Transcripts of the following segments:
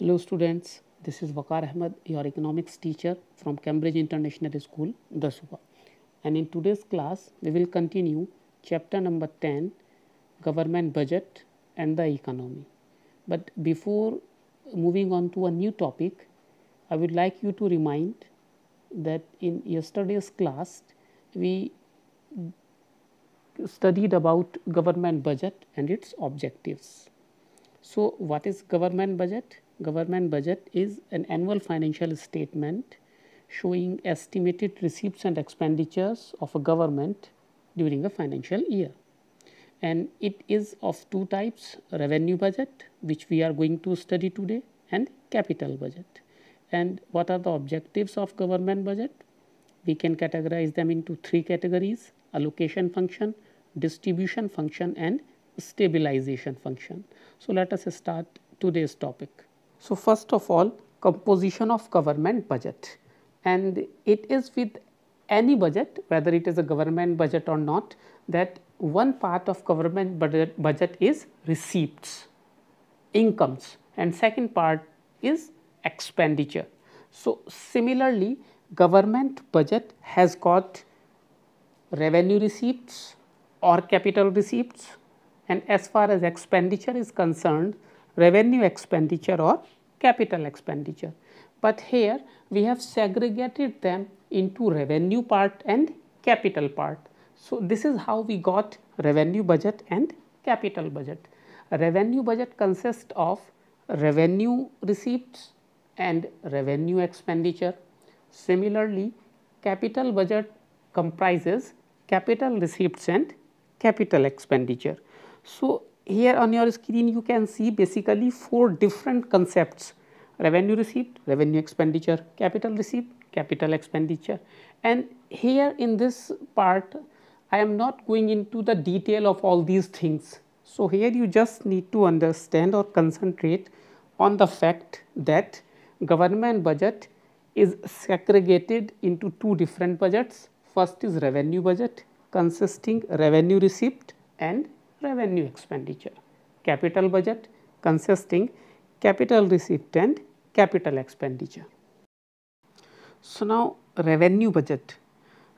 Hello students, this is Vakar Ahmed, your economics teacher from Cambridge International School, Dasuba. And in today's class, we will continue chapter number 10, Government Budget and the Economy. But before moving on to a new topic, I would like you to remind that in yesterday's class, we studied about government budget and its objectives. So, what is government budget? Government budget is an annual financial statement showing estimated receipts and expenditures of a government during a financial year. And it is of two types, revenue budget, which we are going to study today, and capital budget. And what are the objectives of government budget? We can categorize them into three categories, allocation function, distribution function, and stabilization function. So, let us start today's topic. So, first of all composition of government budget and it is with any budget whether it is a government budget or not that one part of government budget, budget is receipts, incomes and second part is expenditure. So, similarly government budget has got revenue receipts or capital receipts and as far as expenditure is concerned revenue expenditure or capital expenditure. But here we have segregated them into revenue part and capital part. So, this is how we got revenue budget and capital budget. Revenue budget consists of revenue receipts and revenue expenditure. Similarly, capital budget comprises capital receipts and capital expenditure. So, here on your screen you can see basically four different concepts revenue received, revenue expenditure, capital received, capital expenditure and here in this part I am not going into the detail of all these things. So, here you just need to understand or concentrate on the fact that government budget is segregated into two different budgets. First is revenue budget consisting revenue received and revenue expenditure. Capital budget consisting capital receipt and capital expenditure. So now revenue budget.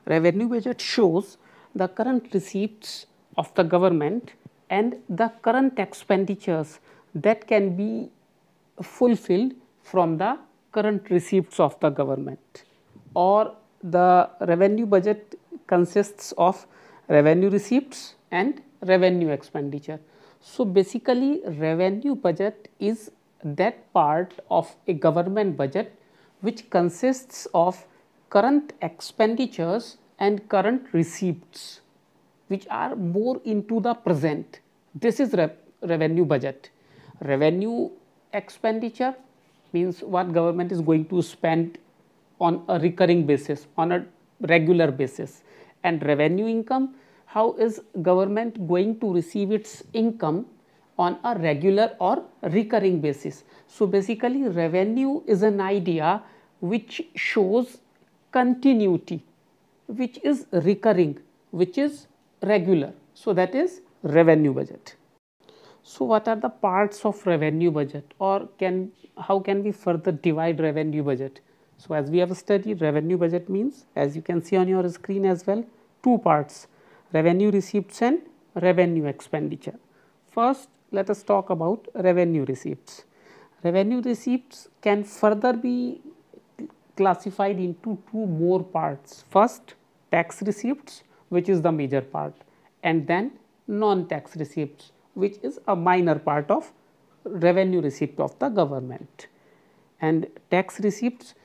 Revenue budget shows the current receipts of the government and the current expenditures that can be fulfilled from the current receipts of the government or the revenue budget consists of revenue receipts and revenue expenditure. So, basically revenue budget is that part of a government budget which consists of current expenditures and current receipts which are more into the present. This is re revenue budget. Revenue expenditure means what government is going to spend on a recurring basis, on a regular basis and revenue income how is government going to receive its income on a regular or recurring basis. So basically revenue is an idea which shows continuity, which is recurring, which is regular. So that is revenue budget. So what are the parts of revenue budget or can how can we further divide revenue budget? So as we have studied revenue budget means as you can see on your screen as well two parts revenue receipts and revenue expenditure. First, let us talk about revenue receipts. Revenue receipts can further be classified into two more parts. First, tax receipts which is the major part and then non-tax receipts which is a minor part of revenue receipt of the government. And tax receipts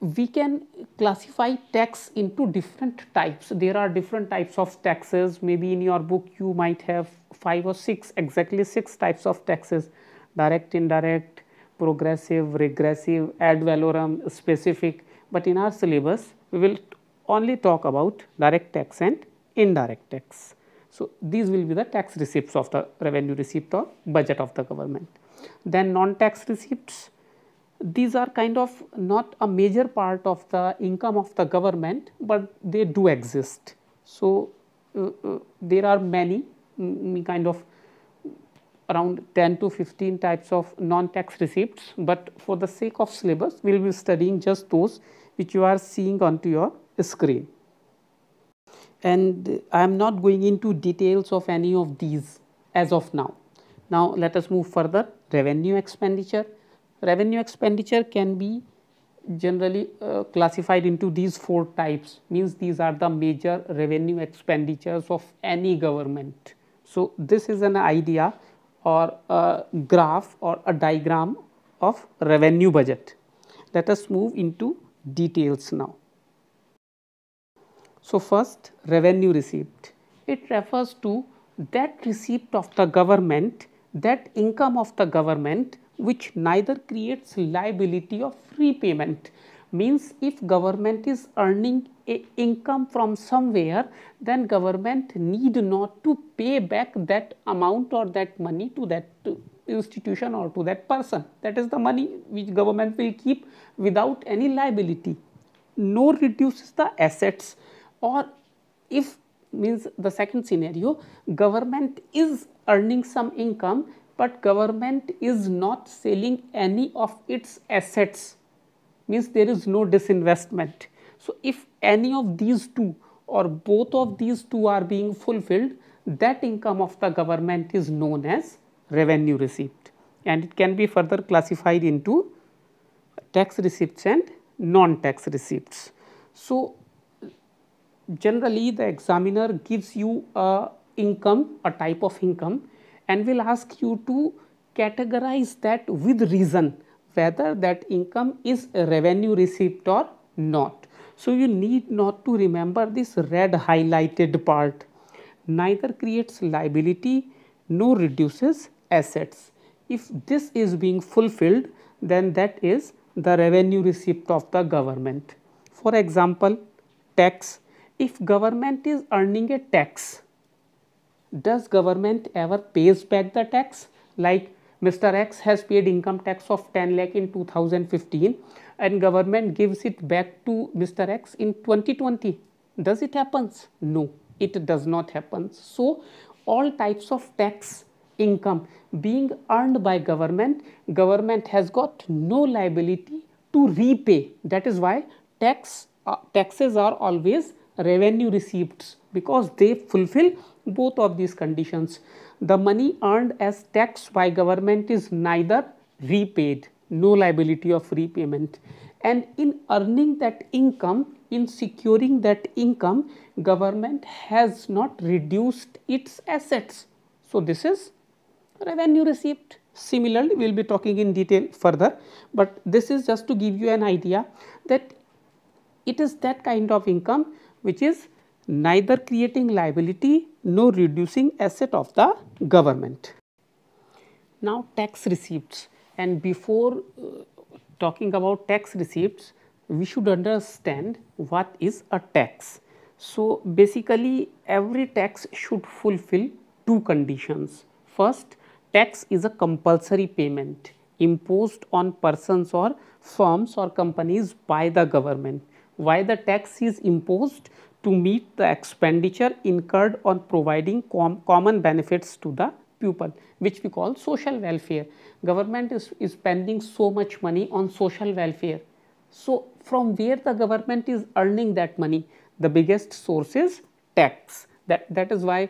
we can classify tax into different types. There are different types of taxes. Maybe in your book you might have five or six, exactly six types of taxes. Direct, indirect, progressive, regressive, ad valorem, specific. But in our syllabus, we will only talk about direct tax and indirect tax. So, these will be the tax receipts of the revenue receipt or budget of the government. Then non-tax receipts, these are kind of not a major part of the income of the government, but they do exist. So, uh, uh, there are many kind of around 10 to 15 types of non-tax receipts, but for the sake of syllabus, we will be studying just those which you are seeing onto your screen. And I am not going into details of any of these as of now. Now, let us move further. Revenue expenditure revenue expenditure can be generally uh, classified into these four types means these are the major revenue expenditures of any government. So, this is an idea or a graph or a diagram of revenue budget. Let us move into details now. So, first revenue receipt. It refers to that receipt of the government, that income of the government which neither creates liability of repayment means if government is earning income from somewhere then government need not to pay back that amount or that money to that institution or to that person that is the money which government will keep without any liability nor reduces the assets or if means the second scenario government is earning some income but government is not selling any of its assets means there is no disinvestment. So, if any of these two or both of these two are being fulfilled that income of the government is known as revenue received and it can be further classified into tax receipts and non-tax receipts. So, generally the examiner gives you a income a type of income and will ask you to categorize that with reason whether that income is revenue received or not. So you need not to remember this red highlighted part. Neither creates liability nor reduces assets. If this is being fulfilled then that is the revenue received of the government. For example, tax. If government is earning a tax, does government ever pays back the tax like Mr. X has paid income tax of 10 lakh in 2015 and government gives it back to Mr. X in 2020. Does it happens? No, it does not happen. So all types of tax income being earned by government, government has got no liability to repay. That is why tax uh, taxes are always revenue receipts because they fulfill both of these conditions the money earned as tax by government is neither repaid no liability of repayment and in earning that income in securing that income government has not reduced its assets so this is revenue received similarly we will be talking in detail further but this is just to give you an idea that it is that kind of income which is neither creating liability nor reducing asset of the government. Now tax receipts and before uh, talking about tax receipts, we should understand what is a tax. So basically every tax should fulfill two conditions. First, tax is a compulsory payment imposed on persons or firms or companies by the government. Why the tax is imposed? to meet the expenditure incurred on providing com common benefits to the pupil which we call social welfare. Government is, is spending so much money on social welfare. So, from where the government is earning that money? The biggest source is tax. That, that is why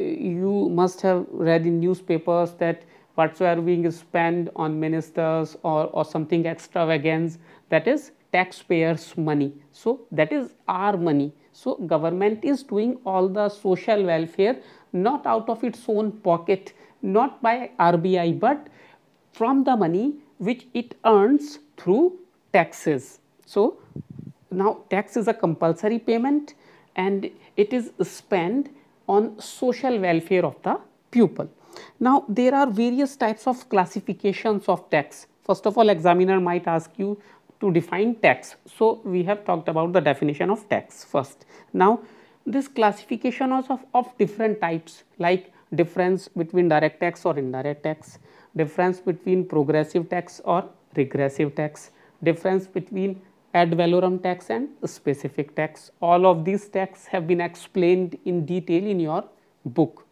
uh, you must have read in newspapers that whatsoever being spent on ministers or, or something extravagance that is taxpayers money. So, that is our money so, government is doing all the social welfare not out of its own pocket, not by RBI, but from the money which it earns through taxes. So, now tax is a compulsory payment and it is spent on social welfare of the pupil. Now, there are various types of classifications of tax. First of all, examiner might ask you to define tax. So, we have talked about the definition of tax first. Now, this classification also of, of different types like difference between direct tax or indirect tax, difference between progressive tax or regressive tax, difference between ad valorem tax and specific tax. All of these tax have been explained in detail in your book.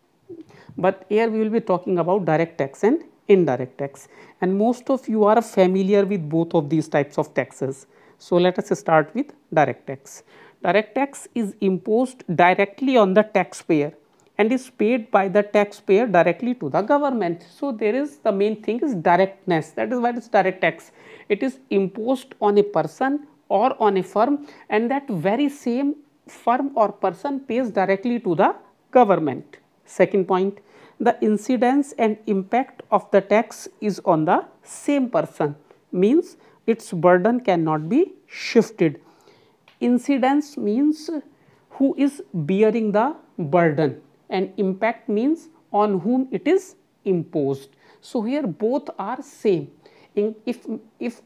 But here we will be talking about direct tax and indirect tax and most of you are familiar with both of these types of taxes. So, let us start with direct tax. Direct tax is imposed directly on the taxpayer and is paid by the taxpayer directly to the government. So, there is the main thing is directness that is why it's direct tax. It is imposed on a person or on a firm and that very same firm or person pays directly to the government. Second point the incidence and impact of the tax is on the same person means its burden cannot be shifted. Incidence means who is bearing the burden and impact means on whom it is imposed. So, here both are same. In, if, if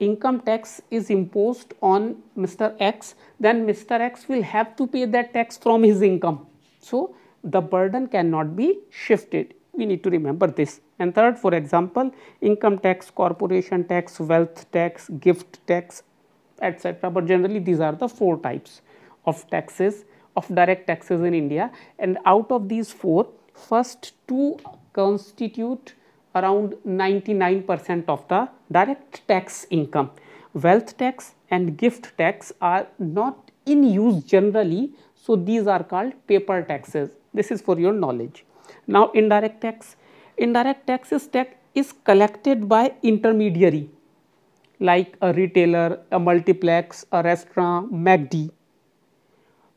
income tax is imposed on Mr. X, then Mr. X will have to pay that tax from his income. So, the burden cannot be shifted. We need to remember this. And third, for example, income tax, corporation tax, wealth tax, gift tax, etc. But generally, these are the four types of taxes, of direct taxes in India. And out of these four, first two constitute around 99 percent of the direct tax income. Wealth tax and gift tax are not in use generally. So, these are called paper taxes this is for your knowledge. Now indirect tax. Indirect tax is, tax is collected by intermediary like a retailer, a multiplex, a restaurant, MACD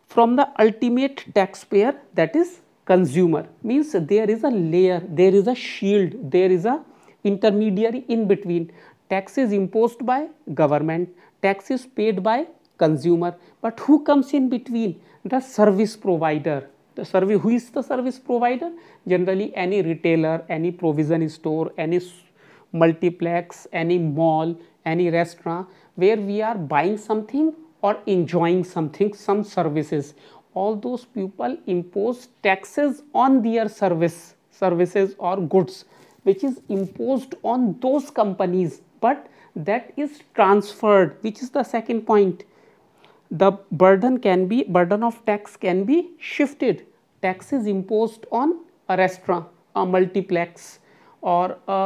from the ultimate taxpayer that is consumer means there is a layer, there is a shield, there is a intermediary in between. Tax is imposed by government, tax is paid by consumer but who comes in between? The service provider the service who is the service provider generally any retailer any provision store any multiplex any mall any restaurant where we are buying something or enjoying something some services all those people impose taxes on their service services or goods which is imposed on those companies but that is transferred which is the second point the burden can be burden of tax can be shifted tax is imposed on a restaurant a multiplex or a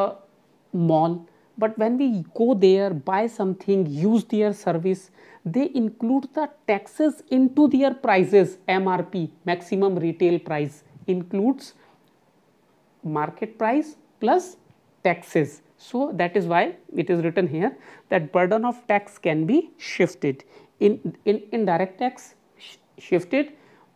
mall but when we go there buy something use their service they include the taxes into their prices mrp maximum retail price includes market price plus taxes so, that is why it is written here that burden of tax can be shifted in, in indirect tax sh shifted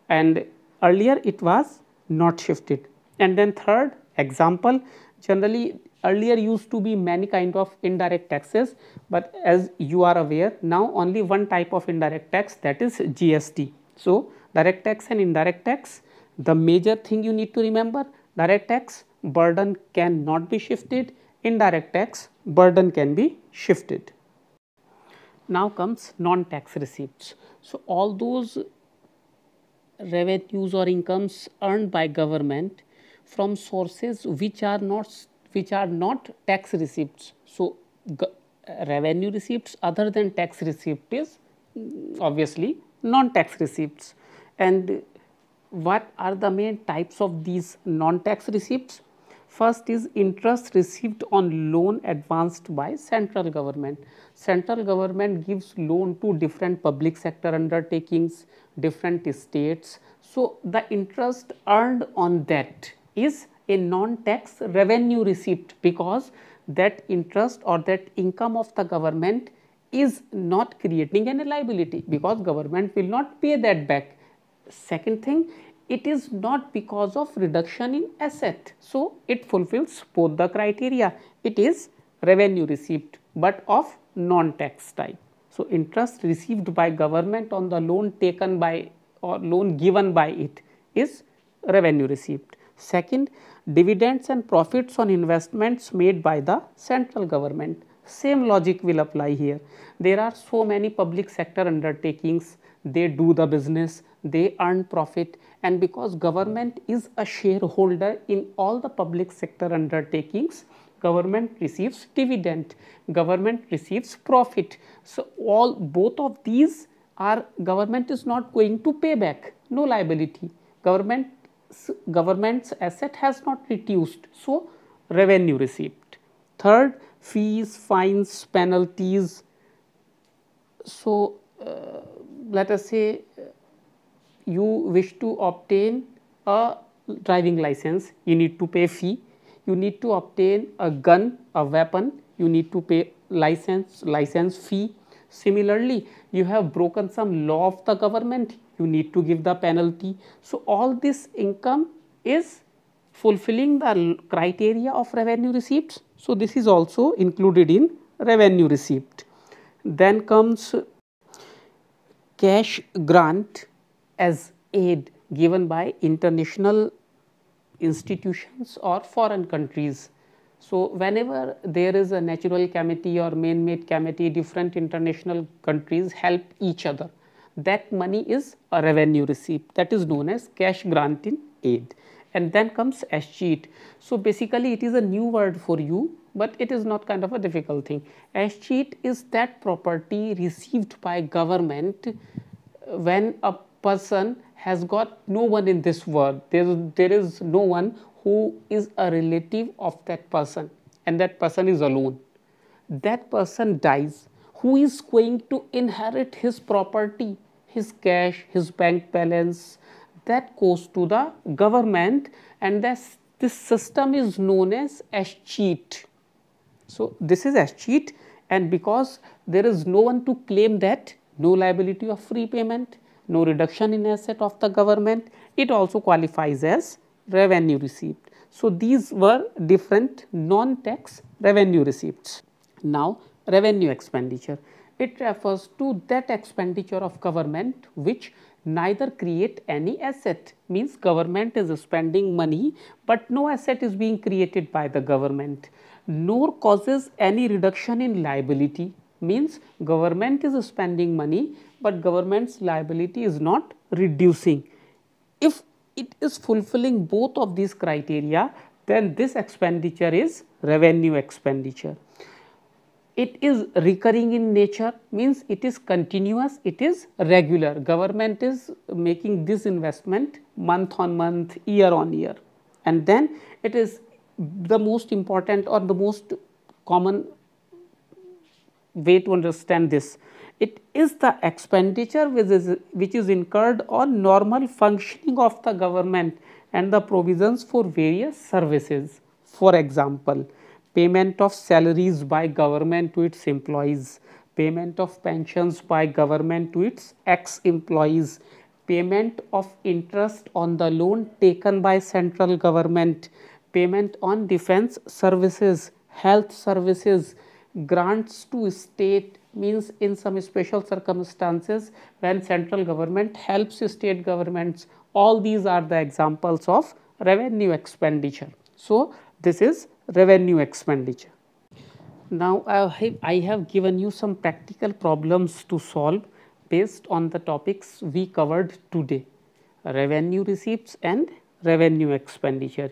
and earlier it was not shifted. And then third example generally earlier used to be many kind of indirect taxes but as you are aware now only one type of indirect tax that is GST. So, direct tax and indirect tax the major thing you need to remember direct tax burden cannot be shifted indirect tax burden can be shifted. Now comes non-tax receipts. So, all those revenues or incomes earned by government from sources which are not which are not tax receipts. So, revenue receipts other than tax receipt is mm, obviously non-tax receipts and what are the main types of these non-tax receipts? First is interest received on loan advanced by central government. Central government gives loan to different public sector undertakings, different states. So, the interest earned on that is a non-tax revenue received because that interest or that income of the government is not creating any liability because government will not pay that back. Second thing, it is not because of reduction in asset. So, it fulfills both the criteria. It is revenue received, but of non-tax type. So, interest received by government on the loan taken by or loan given by it is revenue received. Second, dividends and profits on investments made by the central government. Same logic will apply here. There are so many public sector undertakings they do the business, they earn profit and because government is a shareholder in all the public sector undertakings, government receives dividend, government receives profit. So, all both of these are government is not going to pay back, no liability. Government government's asset has not reduced. So, revenue received. Third, fees, fines, penalties. So, uh, let us say uh, you wish to obtain a driving license, you need to pay fee, you need to obtain a gun, a weapon, you need to pay license, license fee. Similarly, you have broken some law of the government, you need to give the penalty. So, all this income is fulfilling the criteria of revenue receipts. So, this is also included in revenue receipt. Then comes cash grant as aid given by international institutions or foreign countries. So, whenever there is a natural committee or man-made committee, different international countries help each other. That money is a revenue receipt that is known as cash grant in aid and then comes S sheet. So, basically it is a new word for you, but it is not kind of a difficult thing. S sheet is that property received by government uh, when a person has got no one in this world. There, there is no one who is a relative of that person and that person is alone. That person dies. Who is going to inherit his property, his cash, his bank balance, that goes to the government and this, this system is known as escheat. So, this is escheat and because there is no one to claim that no liability of free payment, no reduction in asset of the government, it also qualifies as revenue received. So, these were different non-tax revenue receipts. Now, revenue expenditure, it refers to that expenditure of government which neither create any asset means government is spending money but no asset is being created by the government nor causes any reduction in liability means government is spending money but government's liability is not reducing if it is fulfilling both of these criteria then this expenditure is revenue expenditure it is recurring in nature means it is continuous, it is regular. Government is making this investment month on month, year on year and then it is the most important or the most common way to understand this. It is the expenditure which is, which is incurred on normal functioning of the government and the provisions for various services. For example, payment of salaries by government to its employees, payment of pensions by government to its ex-employees, payment of interest on the loan taken by central government, payment on defense services, health services, grants to state means in some special circumstances when central government helps state governments all these are the examples of revenue expenditure. So, this is revenue expenditure. Now, I have given you some practical problems to solve based on the topics we covered today revenue receipts and revenue expenditure.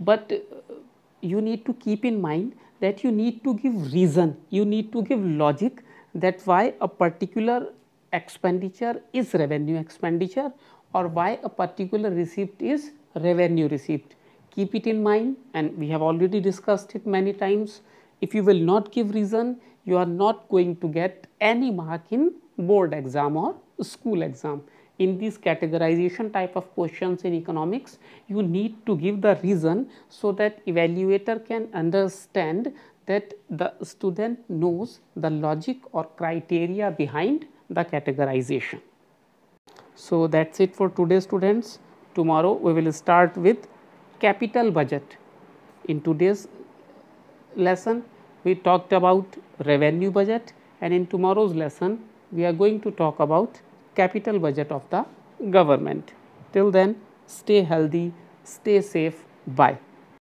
But uh, you need to keep in mind that you need to give reason, you need to give logic that why a particular expenditure is revenue expenditure or why a particular receipt is revenue receipt keep it in mind and we have already discussed it many times. If you will not give reason, you are not going to get any mark in board exam or school exam. In these categorization type of questions in economics, you need to give the reason so that evaluator can understand that the student knows the logic or criteria behind the categorization. So, that is it for today students. Tomorrow we will start with capital budget. In today's lesson, we talked about revenue budget and in tomorrow's lesson, we are going to talk about capital budget of the government. Till then, stay healthy, stay safe, bye.